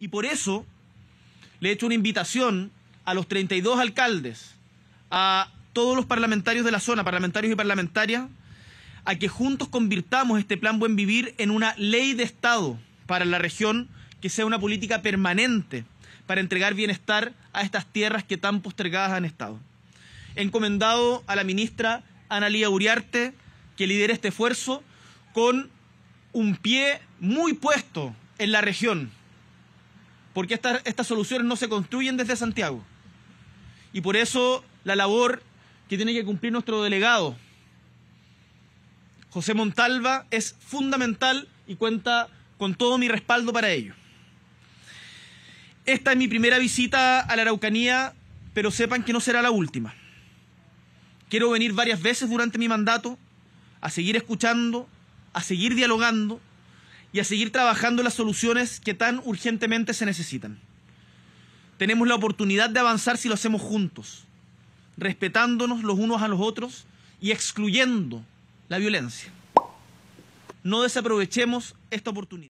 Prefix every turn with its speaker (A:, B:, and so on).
A: Y por eso le he hecho una invitación a los 32 alcaldes, a todos los parlamentarios de la zona, parlamentarios y parlamentarias, a que juntos convirtamos este plan Buen Vivir en una ley de Estado para la región que sea una política permanente para entregar bienestar a estas tierras que tan postergadas han estado. He encomendado a la ministra Analía Uriarte que lidere este esfuerzo con un pie muy puesto en la región, porque estas soluciones no se construyen desde Santiago. Y por eso la labor que tiene que cumplir nuestro delegado, José Montalva, es fundamental y cuenta con todo mi respaldo para ello. Esta es mi primera visita a la Araucanía, pero sepan que no será la última. Quiero venir varias veces durante mi mandato a seguir escuchando, a seguir dialogando y a seguir trabajando las soluciones que tan urgentemente se necesitan. Tenemos la oportunidad de avanzar si lo hacemos juntos, respetándonos los unos a los otros y excluyendo la violencia. No desaprovechemos esta oportunidad.